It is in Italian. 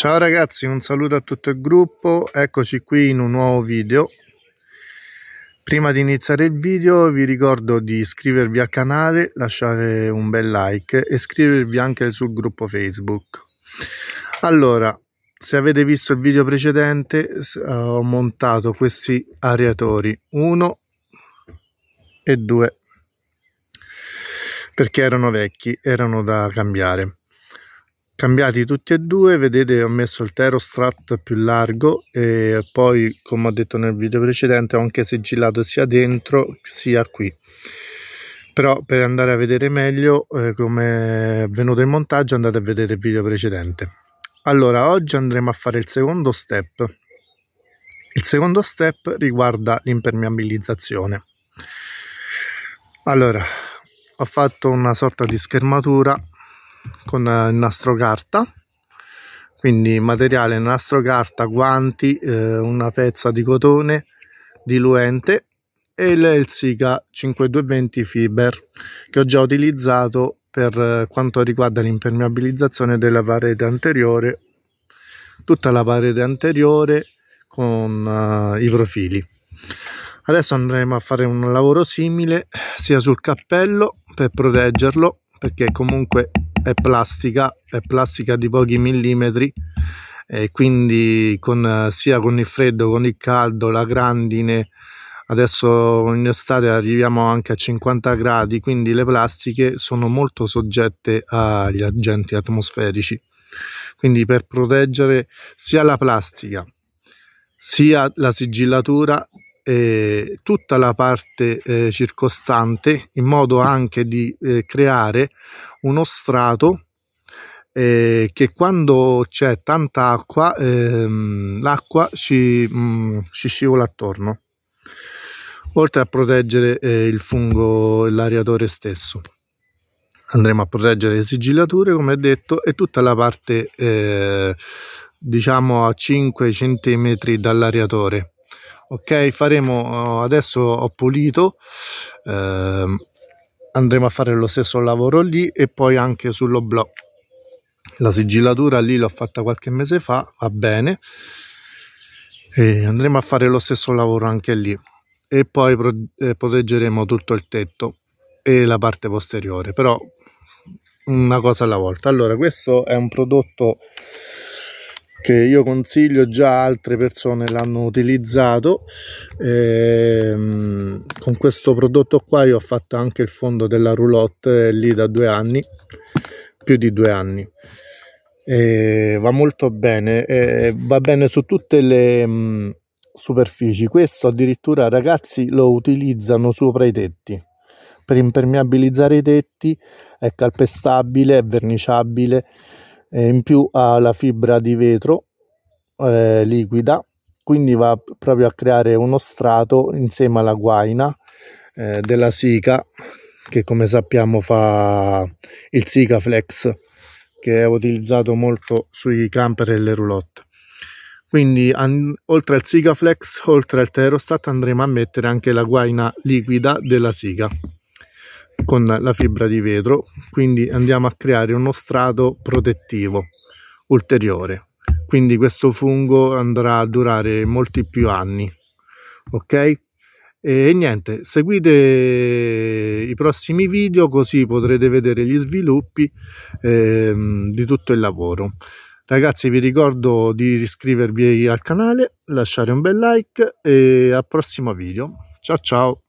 Ciao ragazzi, un saluto a tutto il gruppo, eccoci qui in un nuovo video. Prima di iniziare il video vi ricordo di iscrivervi al canale, lasciare un bel like e iscrivervi anche sul gruppo Facebook. Allora, se avete visto il video precedente eh, ho montato questi areatori 1 e 2 perché erano vecchi, erano da cambiare cambiati tutti e due vedete ho messo il terostrat più largo e poi come ho detto nel video precedente ho anche sigillato sia dentro sia qui però per andare a vedere meglio eh, come è venuto il montaggio andate a vedere il video precedente allora oggi andremo a fare il secondo step il secondo step riguarda l'impermeabilizzazione allora ho fatto una sorta di schermatura con eh, il nastro carta quindi materiale nastro carta guanti eh, una pezza di cotone diluente e il Sika 5220 fiber che ho già utilizzato per eh, quanto riguarda l'impermeabilizzazione della parete anteriore tutta la parete anteriore con uh, i profili adesso andremo a fare un lavoro simile sia sul cappello per proteggerlo perché comunque è plastica, è plastica di pochi millimetri e quindi con, sia con il freddo, con il caldo, la grandine, adesso in estate arriviamo anche a 50 gradi, quindi le plastiche sono molto soggette agli agenti atmosferici. Quindi per proteggere sia la plastica sia la sigillatura eh, tutta la parte eh, circostante in modo anche di eh, creare uno strato eh, che quando c'è tanta acqua ehm, l'acqua ci, mh, mm, ci, scivola attorno oltre a proteggere eh, il fungo e l'ariatore stesso andremo a proteggere le sigillature come detto e tutta la parte eh, diciamo a 5 cm dall'ariatore ok faremo eh, adesso ho pulito ehm, andremo a fare lo stesso lavoro lì e poi anche sull'oblò la sigillatura lì l'ho fatta qualche mese fa va bene e andremo a fare lo stesso lavoro anche lì e poi eh, proteggeremo tutto il tetto e la parte posteriore però una cosa alla volta allora questo è un prodotto che io consiglio già altre persone l'hanno utilizzato ehm, con questo prodotto qua io ho fatto anche il fondo della roulotte lì da due anni più di due anni e va molto bene e va bene su tutte le mh, mm, superfici questo addirittura ragazzi lo utilizzano sopra i tetti per impermeabilizzare i tetti è calpestabile è verniciabile e in più ha la fibra di vetro eh, liquida quindi va proprio a creare uno strato insieme alla guaina eh, della Sica che come sappiamo fa il Sica Flex che è utilizzato molto sui camper e le roulotte quindi oltre al Siga Flex, oltre al Terostat andremo a mettere anche la guaina liquida della Siga con la fibra di vetro quindi andiamo a creare uno strato protettivo ulteriore quindi questo fungo andrà a durare molti più anni ok e niente seguite i prossimi video così potrete vedere gli sviluppi ehm, di tutto il lavoro ragazzi vi ricordo di iscrivervi al canale lasciare un bel like e al prossimo video ciao ciao